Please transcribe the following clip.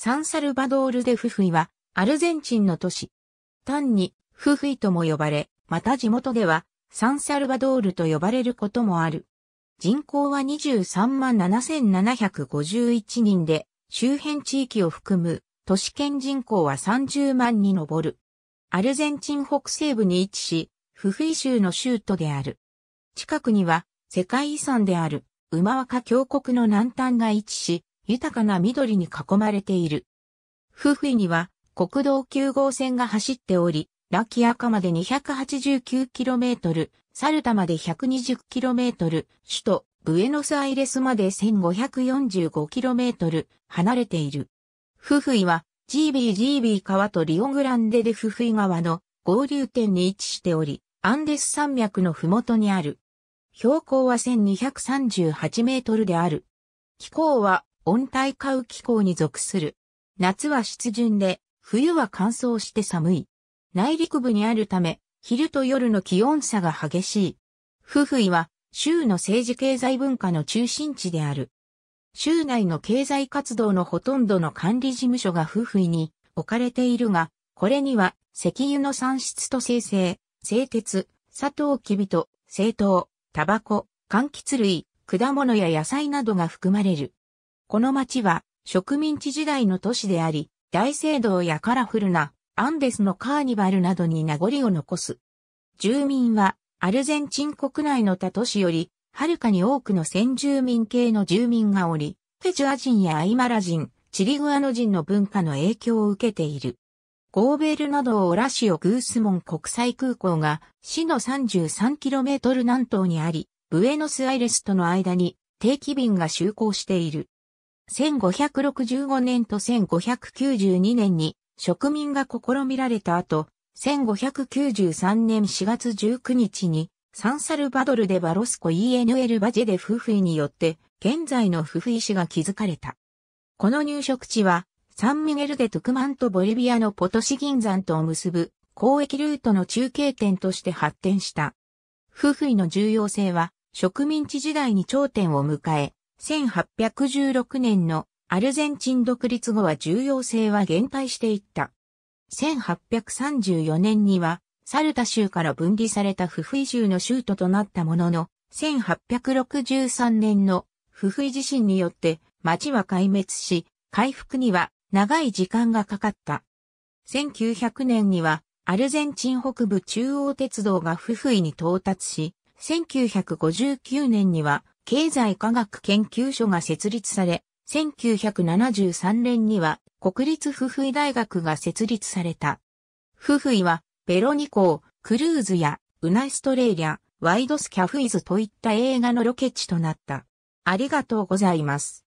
サンサルバドールでフフイは、アルゼンチンの都市。単に、フフイとも呼ばれ、また地元では、サンサルバドールと呼ばれることもある。人口は23万7751人で、周辺地域を含む、都市圏人口は30万に上る。アルゼンチン北西部に位置し、フフイ州の州都である。近くには、世界遺産である、ウマワカ峡谷の南端が位置し、豊かな緑に囲まれている。フフイには国道9号線が走っており、ラキアカまで 289km、サルタまで 120km、首都ブエノスアイレスまで 1545km 離れている。フフイは GBGB 川とリオグランデでフフィ川の合流点に位置しており、アンデス山脈の麓にある。標高は1238メートルである。気候は温帯化雨気候に属する。夏は湿潤で、冬は乾燥して寒い。内陸部にあるため、昼と夜の気温差が激しい。フフイは、州の政治経済文化の中心地である。州内の経済活動のほとんどの管理事務所がフフイに置かれているが、これには石油の産出と生成、製鉄、砂糖キビと、製糖、タバコ、柑橘類、果物や野菜などが含まれる。この町は植民地時代の都市であり、大聖堂やカラフルなアンデスのカーニバルなどに名残を残す。住民はアルゼンチン国内の他都市より、はるかに多くの先住民系の住民がおり、ペチュア人やアイマラ人、チリグアノ人の文化の影響を受けている。ゴーベルなどオラシオ・グースモン国際空港が市の 33km 南東にあり、ブエノスアイレスとの間に定期便が就航している。1565年と1592年に植民が試みられた後、1593年4月19日にサンサルバドルでバロスコ ENL バジェで夫婦によって現在の夫婦石が築かれた。この入植地はサンミゲルデトクマンとボリビアのポトシ銀山とを結ぶ交易ルートの中継点として発展した。夫婦の重要性は植民地時代に頂点を迎え、1816年のアルゼンチン独立後は重要性は減退していった。1834年には、サルタ州から分離されたフフイ州の州都となったものの、1863年のフフイ地震によって町は壊滅し、回復には長い時間がかかった。1900年にはアルゼンチン北部中央鉄道がフフイに到達し、1959年には経済科学研究所が設立され、1973年には国立フフイ大学が設立された。フフイは、ベロニコー、クルーズや、ウナイストレイリア、ワイドスキャフイズといった映画のロケ地となった。ありがとうございます。